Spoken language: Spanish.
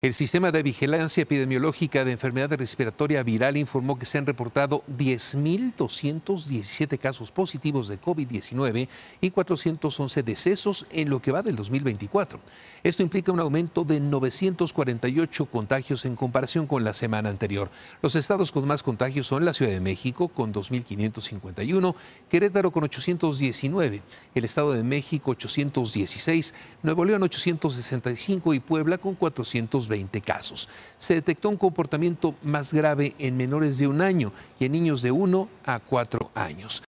El Sistema de Vigilancia Epidemiológica de Enfermedad Respiratoria Viral informó que se han reportado 10.217 casos positivos de COVID-19 y 411 decesos en lo que va del 2024. Esto implica un aumento de 948 contagios en comparación con la semana anterior. Los estados con más contagios son la Ciudad de México, con 2.551, Querétaro, con 819, el Estado de México, 816, Nuevo León, 865 y Puebla, con 400. 20 casos. Se detectó un comportamiento más grave en menores de un año y en niños de 1 a 4 años.